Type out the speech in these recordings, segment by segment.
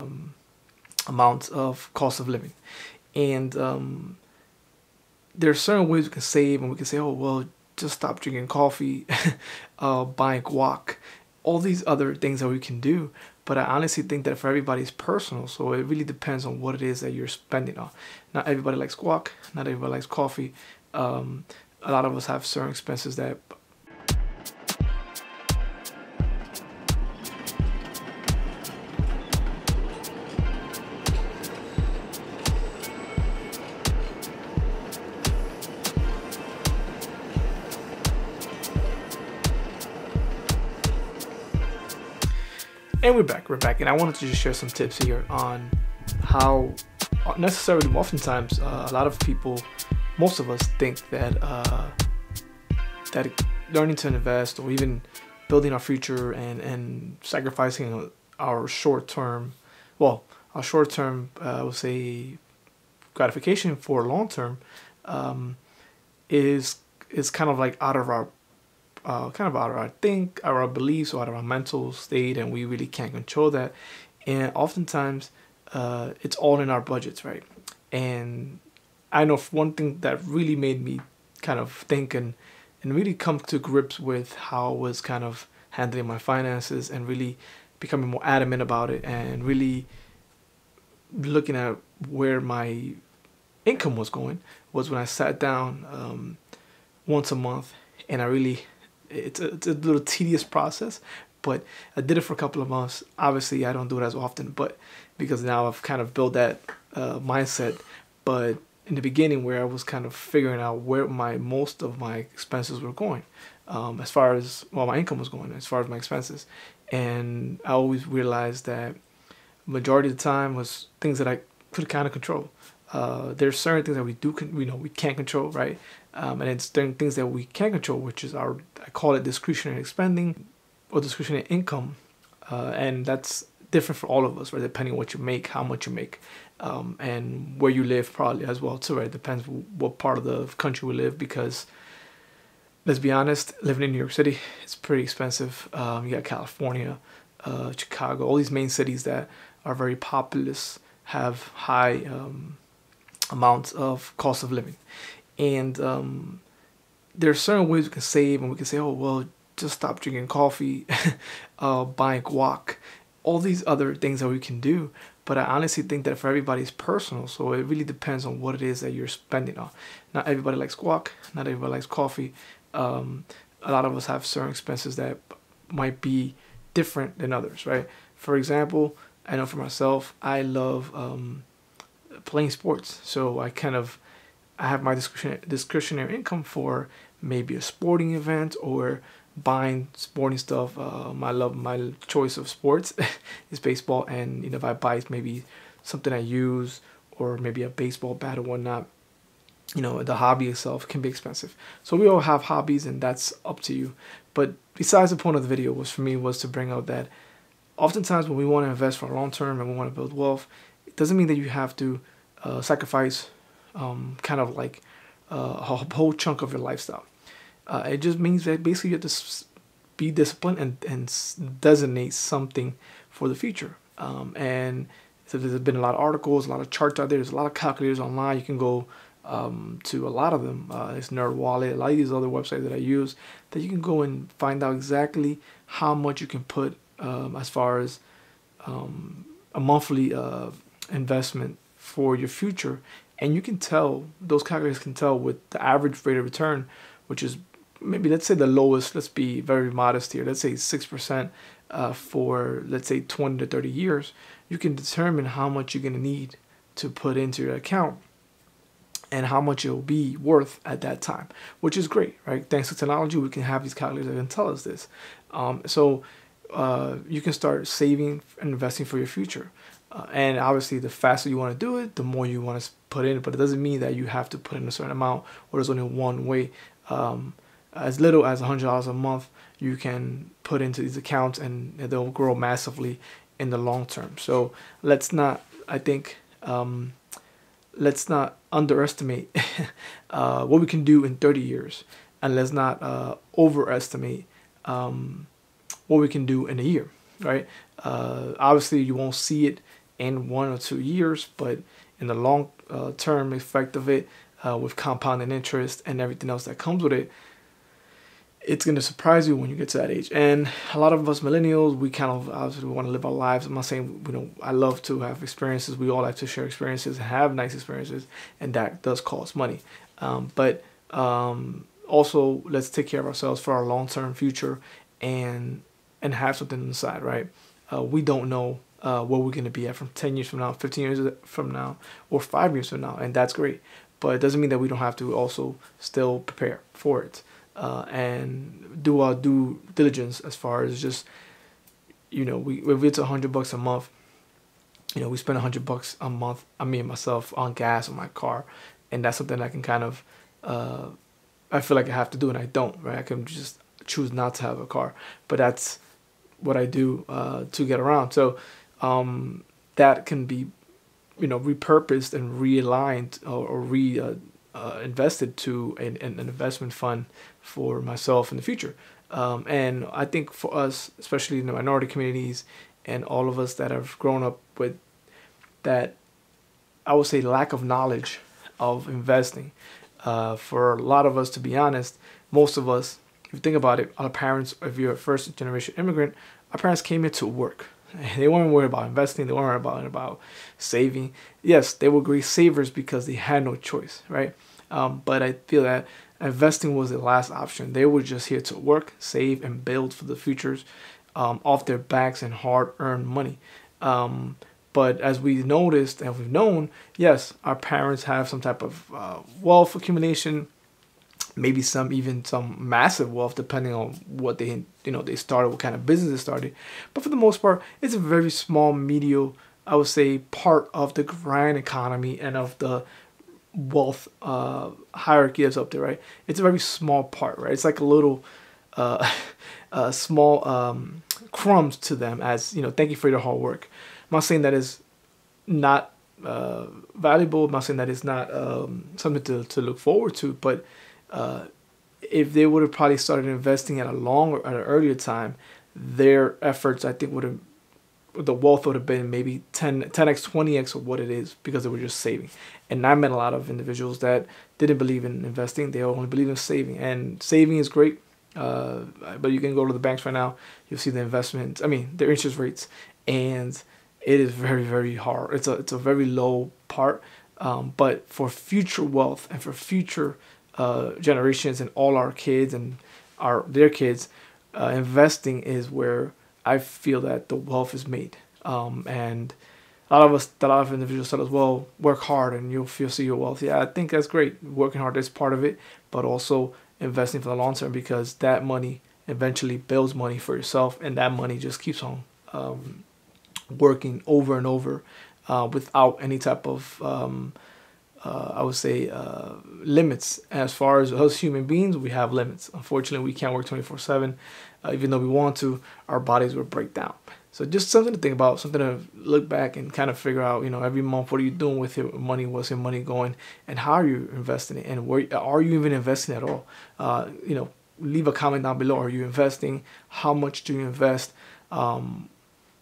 um, amount of cost of living. And um, there are certain ways we can save, and we can say, oh, well, just stop drinking coffee, uh, buying guac, all these other things that we can do. But I honestly think that for everybody, it's personal. So it really depends on what it is that you're spending on. Not everybody likes guac, not everybody likes coffee. Um, a lot of us have certain expenses that And we're back, we're back, and I wanted to just share some tips here on how uh, necessarily oftentimes uh, a lot of people, most of us think that uh, that learning to invest or even building our future and, and sacrificing our short term, well, our short term, uh, would say, gratification for long term um, is is kind of like out of our uh, kind of out of our think, out of our beliefs, or out of our mental state, and we really can't control that. And oftentimes, uh, it's all in our budgets, right? And I know one thing that really made me kind of think and and really come to grips with how I was kind of handling my finances and really becoming more adamant about it and really looking at where my income was going was when I sat down um, once a month and I really it's a, it's a little tedious process, but I did it for a couple of months. Obviously, I don't do it as often, but because now I've kind of built that uh, mindset. But in the beginning, where I was kind of figuring out where my most of my expenses were going, um, as far as well my income was going, as far as my expenses, and I always realized that majority of the time was things that I could kind of control uh, there's certain things that we do con- we know we can't control, right? Um, and it's certain things that we can control, which is our I call it discretionary spending or discretionary income, uh, and that's different for all of us, right? Depending what you make, how much you make, um, and where you live, probably as well too, right? It depends what part of the country we live because. Let's be honest, living in New York City, it's pretty expensive. Um, you got California, uh, Chicago, all these main cities that are very populous have high um, amount of cost of living. And um, there are certain ways we can save, and we can say, oh, well, just stop drinking coffee, uh, buying guac, all these other things that we can do. But I honestly think that for everybody, it's personal. So it really depends on what it is that you're spending on. Not everybody likes guac, not everybody likes coffee. Um, a lot of us have certain expenses that might be different than others, right? For example, I know for myself, I love um, playing sports. So I kind of I have my discretionary, discretionary income for maybe a sporting event or buying sporting stuff. Uh, my love, my choice of sports is baseball, and you know if I buy maybe something I use or maybe a baseball bat or whatnot. You know the hobby itself can be expensive, so we all have hobbies, and that's up to you. But besides the point of the video was for me was to bring out that oftentimes when we want to invest for long term and we want to build wealth, it doesn't mean that you have to uh, sacrifice um, kind of like uh, a whole chunk of your lifestyle. Uh, it just means that basically you have to be disciplined and, and designate something for the future. Um, and so there's been a lot of articles, a lot of charts out there. There's a lot of calculators online. You can go um, to a lot of them. Uh, it's Nerd Wallet, a lot of these other websites that I use that you can go and find out exactly how much you can put um, as far as um, a monthly uh, investment for your future. And you can tell, those calculators can tell with the average rate of return, which is maybe let's say the lowest, let's be very modest here, let's say 6% uh, for let's say 20 to 30 years, you can determine how much you're going to need to put into your account and how much it'll be worth at that time, which is great, right? Thanks to technology, we can have these calculators that can tell us this. Um, so uh, you can start saving and investing for your future. Uh, and obviously, the faster you want to do it, the more you want to put in. But it doesn't mean that you have to put in a certain amount or there's only one way. Um, as little as $100 a month, you can put into these accounts and they'll grow massively in the long term. So let's not, I think, um, let's not underestimate uh, what we can do in 30 years and let's not uh, overestimate um, what we can do in a year, right? Uh, obviously, you won't see it in one or two years, but in the long uh, term effect of it, uh, with compounding interest and everything else that comes with it, it's going to surprise you when you get to that age. And a lot of us millennials, we kind of obviously want to live our lives. I'm not saying, you know, I love to have experiences. We all like to share experiences have nice experiences, and that does cost money. Um, but um, also, let's take care of ourselves for our long term future and and have something on the side, right? Uh, we don't know uh, what we're going to be at from 10 years from now, 15 years from now, or five years from now. And that's great. But it doesn't mean that we don't have to also still prepare for it uh, and do our due diligence as far as just, you know, we, if it's 100 bucks a month, you know, we spend 100 bucks a month, I mean, myself, on gas on my car. And that's something I can kind of, uh, I feel like I have to do and I don't, right? I can just choose not to have a car. But that's what I do uh, to get around. So, um, that can be, you know, repurposed and realigned or, or re uh, uh, invested to an, an, investment fund for myself in the future. Um, and I think for us, especially in the minority communities, and all of us that have grown up with that, I would say lack of knowledge of investing. Uh, for a lot of us, to be honest, most of us, if you think about it, our parents, if you're a first generation immigrant, our parents came here to work. They weren't worried about investing. They weren't about about saving. Yes, they were great savers because they had no choice, right? Um, but I feel that investing was the last option. They were just here to work, save, and build for the futures um, off their backs and hard-earned money. Um, but as we noticed and we've known, yes, our parents have some type of uh, wealth accumulation maybe some even some massive wealth depending on what they you know they started what kind of business they started but for the most part it's a very small medial i would say part of the grand economy and of the wealth uh, hierarchy that's up there right it's a very small part right it's like a little uh, uh, small um, crumbs to them as you know thank you for your hard work i'm not saying that is not uh, valuable i'm not saying that is not um, something to, to look forward to but if they would have probably started investing at a longer, at an earlier time, their efforts, I think, would have the wealth would have been maybe 10, 10x, 20x of what it is because they were just saving. And I met a lot of individuals that didn't believe in investing, they only believe in saving. And saving is great, uh, but you can go to the banks right now, you'll see the investments, I mean, their interest rates. And it is very, very hard. It's a, it's a very low part. Um, but for future wealth and for future uh, generations and all our kids and our their kids, uh, investing is where I feel that the wealth is made. Um, and a lot of us, a lot of individuals said as well, work hard and you'll feel see your wealth. Yeah, I think that's great. Working hard is part of it, but also investing for the long term because that money eventually builds money for yourself, and that money just keeps on um, working over and over uh, without any type of um, uh, I would say, uh, limits. As far as us human beings, we have limits. Unfortunately, we can't work 24 7. Uh, even though we want to, our bodies will break down. So just something to think about, something to look back and kind of figure out, you know, every month, what are you doing with your money? What's your money going? And how are you investing it? And where are you even investing at all? Uh, you know, leave a comment down below. Are you investing? How much do you invest? Um,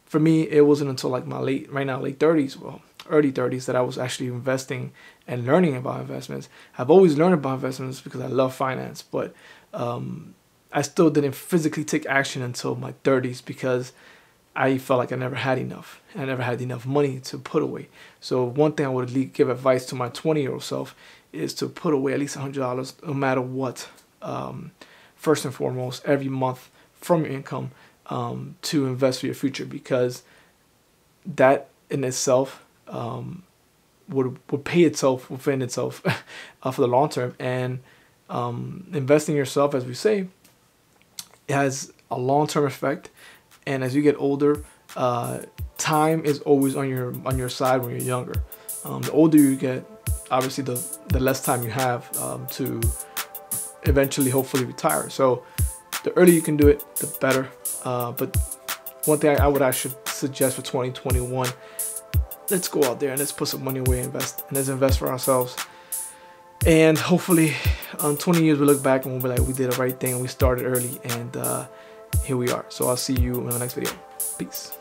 for me, it wasn't until like my late, right now, late 30s. Well, early 30s that I was actually investing and learning about investments. I've always learned about investments because I love finance, but um, I still didn't physically take action until my 30s because I felt like I never had enough. I never had enough money to put away. So one thing I would give advice to my 20-year-old self is to put away at least $100 no matter what. Um, first and foremost, every month from your income um, to invest for your future because that in itself um, would would pay itself within itself uh, for the long term. And um, investing yourself, as we say, has a long term effect. And as you get older, uh, time is always on your on your side when you're younger. Um, the older you get, obviously, the the less time you have um, to eventually, hopefully, retire. So the earlier you can do it, the better. Uh, but one thing I, I would I should suggest for 2021 let's go out there and let's put some money away, invest, and let's invest for ourselves. And hopefully, in um, 20 years we look back and we'll be like, we did the right thing, we started early, and uh, here we are. So I'll see you in the next video. Peace.